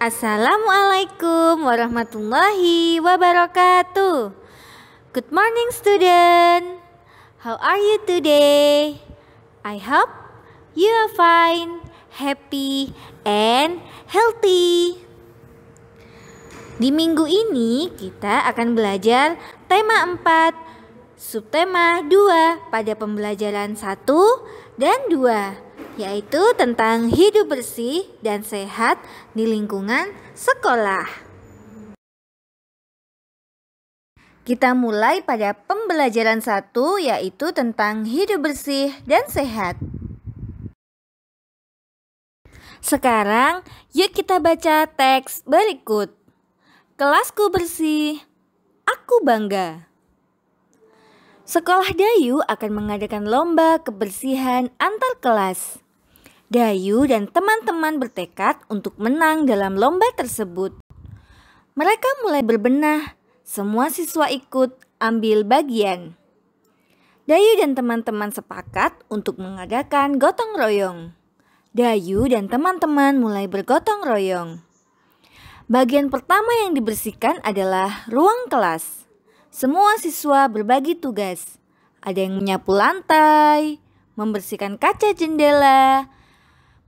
Assalamualaikum warahmatullahi wabarakatuh. Good morning student. How are you today? I hope you are fine, happy and healthy. Di minggu ini kita akan belajar tema 4, subtema 2 pada pembelajaran 1 dan 2 yaitu tentang hidup bersih dan sehat di lingkungan sekolah. Kita mulai pada pembelajaran satu yaitu tentang hidup bersih dan sehat. Sekarang, yuk kita baca teks berikut. Kelasku bersih, aku bangga. Sekolah Dayu akan mengadakan lomba kebersihan antar kelas. Dayu dan teman-teman bertekad untuk menang dalam lomba tersebut. Mereka mulai berbenah, semua siswa ikut ambil bagian. Dayu dan teman-teman sepakat untuk mengadakan gotong royong. Dayu dan teman-teman mulai bergotong royong. Bagian pertama yang dibersihkan adalah ruang kelas. Semua siswa berbagi tugas. Ada yang menyapu lantai, membersihkan kaca jendela,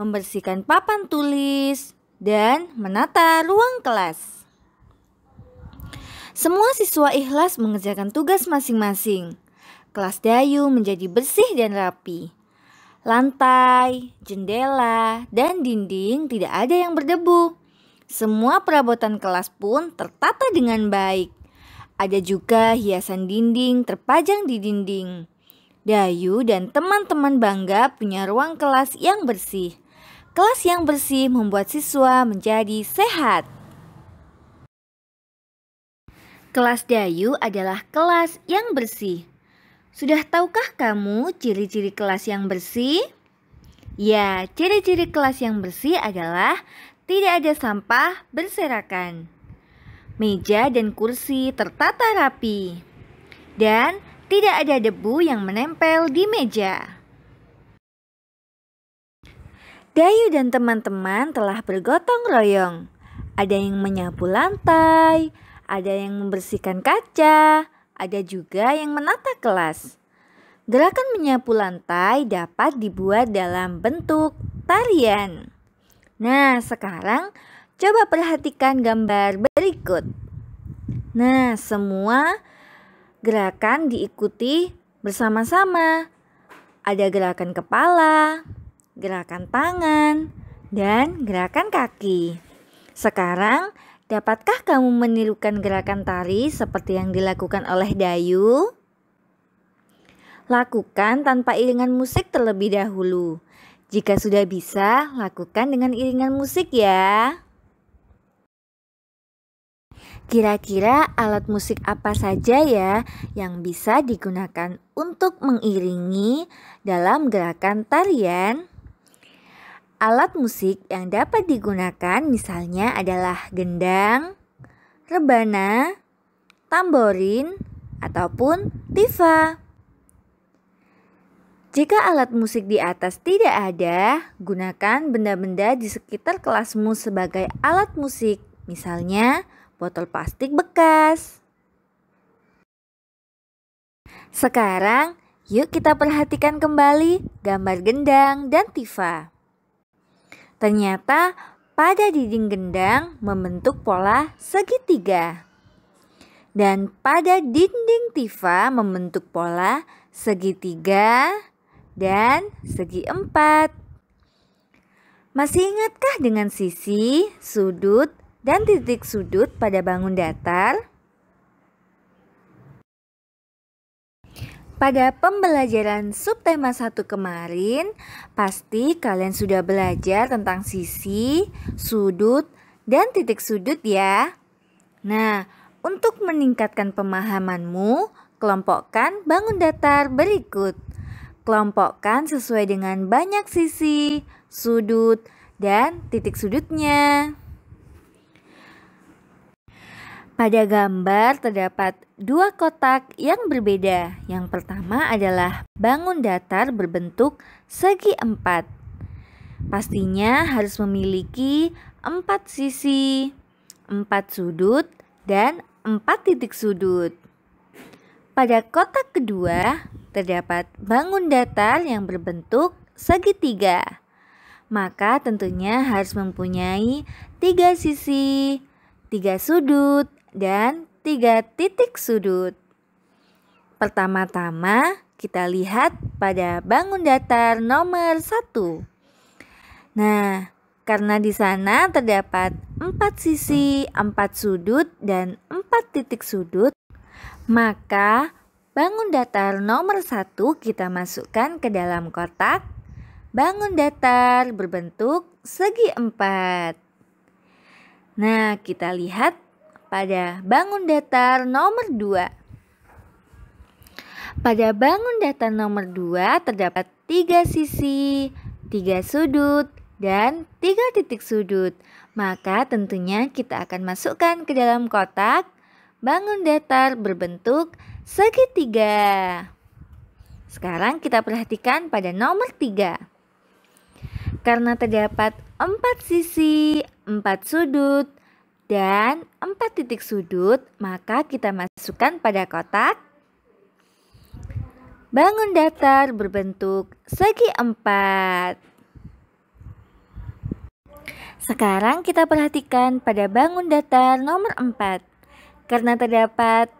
membersihkan papan tulis, dan menata ruang kelas. Semua siswa ikhlas mengerjakan tugas masing-masing. Kelas Dayu menjadi bersih dan rapi. Lantai, jendela, dan dinding tidak ada yang berdebu. Semua perabotan kelas pun tertata dengan baik. Ada juga hiasan dinding terpajang di dinding. Dayu dan teman-teman bangga punya ruang kelas yang bersih. Kelas yang bersih membuat siswa menjadi sehat. Kelas Dayu adalah kelas yang bersih. Sudah tahukah kamu ciri-ciri kelas yang bersih? Ya, ciri-ciri kelas yang bersih adalah tidak ada sampah berserakan. Meja dan kursi tertata rapi. Dan tidak ada debu yang menempel di meja. Dayu dan teman-teman telah bergotong royong. Ada yang menyapu lantai, ada yang membersihkan kaca, ada juga yang menata kelas. Gerakan menyapu lantai dapat dibuat dalam bentuk tarian. Nah, sekarang coba perhatikan gambar berikut. Nah, semua gerakan diikuti bersama-sama. Ada gerakan kepala, gerakan tangan, dan gerakan kaki. Sekarang, dapatkah kamu menirukan gerakan tari seperti yang dilakukan oleh Dayu? Lakukan tanpa iringan musik terlebih dahulu. Jika sudah bisa, lakukan dengan iringan musik ya. Kira-kira alat musik apa saja ya yang bisa digunakan untuk mengiringi dalam gerakan tarian? Alat musik yang dapat digunakan misalnya adalah gendang, rebana, tamborin, ataupun tifa. Jika alat musik di atas tidak ada, gunakan benda-benda di sekitar kelasmu sebagai alat musik, misalnya botol plastik bekas. Sekarang, yuk kita perhatikan kembali gambar gendang dan tifa. Ternyata pada dinding gendang membentuk pola segitiga. Dan pada dinding tifa membentuk pola segitiga dan segi empat. Masih ingatkah dengan sisi, sudut, dan titik sudut pada bangun datar? Pada pembelajaran subtema 1 kemarin, pasti kalian sudah belajar tentang sisi, sudut, dan titik sudut ya. Nah, untuk meningkatkan pemahamanmu, kelompokkan bangun datar berikut. Kelompokkan sesuai dengan banyak sisi, sudut, dan titik sudutnya. Pada gambar terdapat dua kotak yang berbeda. Yang pertama adalah bangun datar berbentuk segi empat. Pastinya harus memiliki empat sisi, empat sudut, dan empat titik sudut. Pada kotak kedua terdapat bangun datar yang berbentuk segitiga. Maka tentunya harus mempunyai tiga sisi, tiga sudut, dan tiga titik sudut. Pertama-tama, kita lihat pada bangun datar nomor satu. Nah, karena di sana terdapat empat sisi, empat sudut, dan empat titik sudut, maka bangun datar nomor satu kita masukkan ke dalam kotak. Bangun datar berbentuk segi empat. Nah, kita lihat pada bangun datar nomor 2. Pada bangun datar nomor 2 terdapat tiga sisi, tiga sudut, dan tiga titik sudut. Maka tentunya kita akan masukkan ke dalam kotak bangun datar berbentuk segitiga. Sekarang kita perhatikan pada nomor 3. Karena terdapat empat sisi, empat sudut, dan 4 titik sudut, maka kita masukkan pada kotak. Bangun datar berbentuk segi empat. Sekarang kita perhatikan pada bangun datar nomor empat. Karena terdapat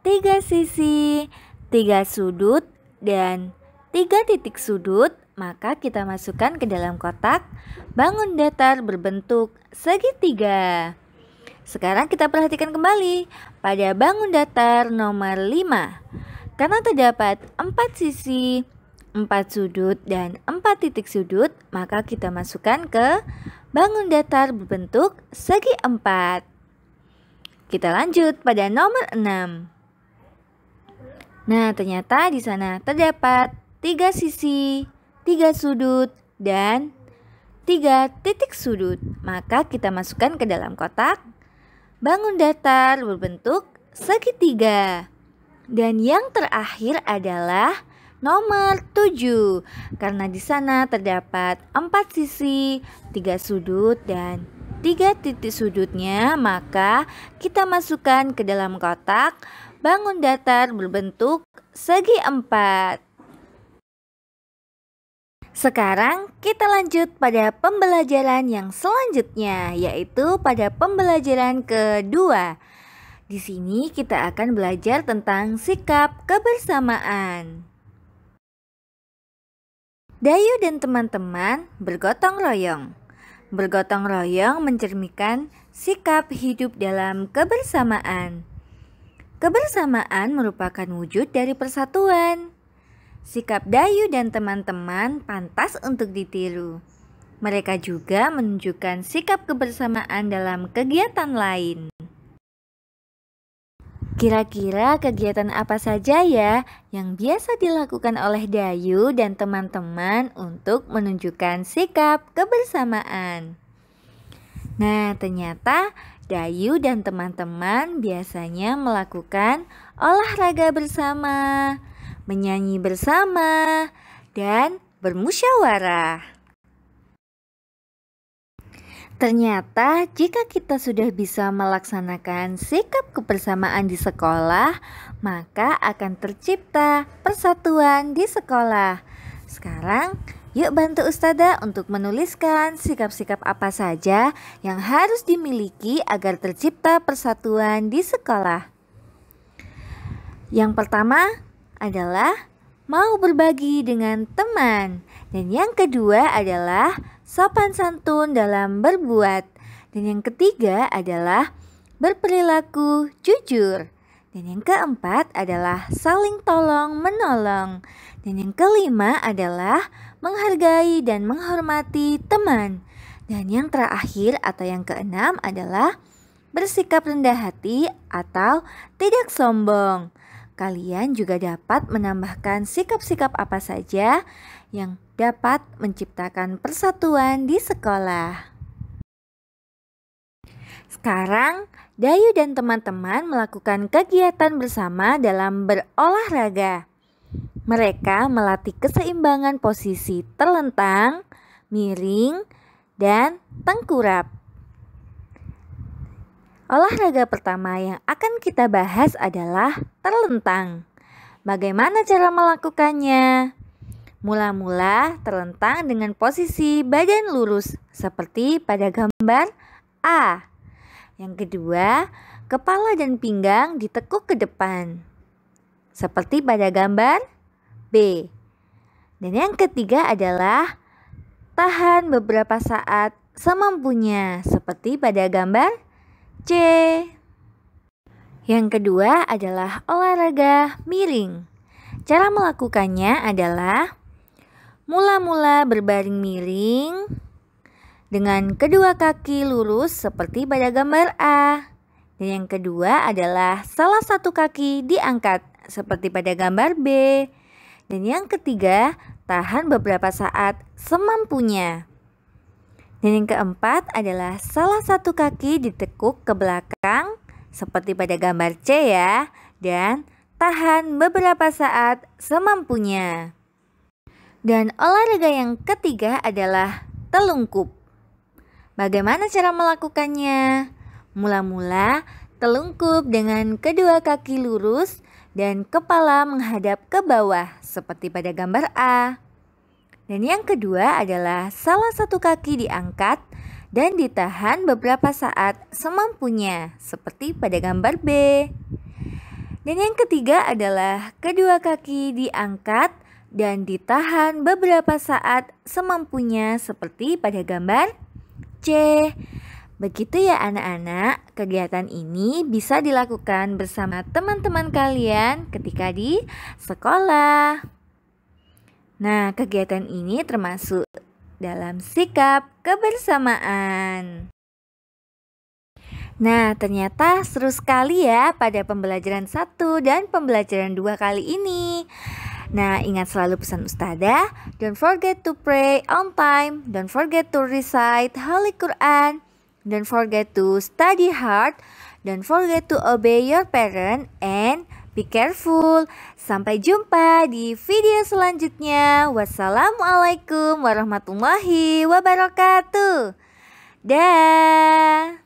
tiga sisi, tiga sudut, dan tiga titik sudut, maka kita masukkan ke dalam kotak bangun datar berbentuk segitiga. Sekarang kita perhatikan kembali pada bangun datar nomor 5. Karena terdapat 4 sisi, 4 sudut, dan 4 titik sudut, maka kita masukkan ke bangun datar berbentuk segi 4. Kita lanjut pada nomor 6. Nah, ternyata di sana terdapat 3 sisi, 3 sudut, dan 3 titik sudut. Maka kita masukkan ke dalam kotak bangun datar berbentuk segitiga. Dan yang terakhir adalah nomor 7 karena di sana terdapat empat sisi, tiga sudut dan tiga titik sudutnya, maka kita masukkan ke dalam kotak bangun datar berbentuk segi empat. Sekarang kita lanjut pada pembelajaran yang selanjutnya, yaitu pada pembelajaran kedua. Di sini kita akan belajar tentang sikap kebersamaan. Dayu dan teman-teman bergotong royong. Bergotong royong mencerminkan sikap hidup dalam kebersamaan. Kebersamaan merupakan wujud dari persatuan. Sikap Dayu dan teman-teman pantas untuk ditiru. Mereka juga menunjukkan sikap kebersamaan dalam kegiatan lain. Kira-kira kegiatan apa saja ya yang biasa dilakukan oleh Dayu dan teman-teman untuk menunjukkan sikap kebersamaan? Nah, ternyata Dayu dan teman-teman biasanya melakukan olahraga bersama menyanyi bersama, dan bermusyawarah. Ternyata, jika kita sudah bisa melaksanakan sikap kebersamaan di sekolah, maka akan tercipta persatuan di sekolah. Sekarang, yuk bantu Ustada untuk menuliskan sikap-sikap apa saja yang harus dimiliki agar tercipta persatuan di sekolah. Yang pertama, adalah mau berbagi dengan teman. Dan yang kedua adalah sopan santun dalam berbuat. Dan yang ketiga adalah berperilaku jujur. Dan yang keempat adalah saling tolong menolong. Dan yang kelima adalah menghargai dan menghormati teman. Dan yang terakhir atau yang keenam adalah bersikap rendah hati atau tidak sombong. Kalian juga dapat menambahkan sikap-sikap apa saja yang dapat menciptakan persatuan di sekolah. Sekarang, Dayu dan teman-teman melakukan kegiatan bersama dalam berolahraga. Mereka melatih keseimbangan posisi terlentang, miring, dan tengkurap. Olahraga pertama yang akan kita bahas adalah terlentang. Bagaimana cara melakukannya? Mula-mula terlentang dengan posisi badan lurus seperti pada gambar A. Yang kedua, kepala dan pinggang ditekuk ke depan seperti pada gambar B. Dan yang ketiga adalah tahan beberapa saat semampunya seperti pada gambar C. Yang kedua adalah olahraga miring. Cara melakukannya adalah mula-mula berbaring miring dengan kedua kaki lurus seperti pada gambar A. Dan yang kedua adalah salah satu kaki diangkat seperti pada gambar B. Dan yang ketiga, tahan beberapa saat semampunya. Dan yang keempat adalah salah satu kaki ditekuk ke belakang seperti pada gambar C ya dan tahan beberapa saat semampunya. Dan olahraga yang ketiga adalah telungkup. Bagaimana cara melakukannya? Mula-mula telungkup dengan kedua kaki lurus dan kepala menghadap ke bawah seperti pada gambar A. Dan yang kedua adalah salah satu kaki diangkat dan ditahan beberapa saat semampunya, seperti pada gambar B. Dan yang ketiga adalah kedua kaki diangkat dan ditahan beberapa saat semampunya, seperti pada gambar C. Begitu ya, anak-anak. Kegiatan ini bisa dilakukan bersama teman-teman kalian ketika di sekolah. Nah, kegiatan ini termasuk dalam sikap kebersamaan. Nah, ternyata seru sekali ya pada pembelajaran 1 dan pembelajaran 2 kali ini. Nah, ingat selalu pesan ustada. don't forget to pray on time, don't forget to recite Holy Quran, don't forget to study hard, don't forget to obey your parent and Be careful. Sampai jumpa di video selanjutnya. Wassalamualaikum warahmatullahi wabarakatuh. Dah.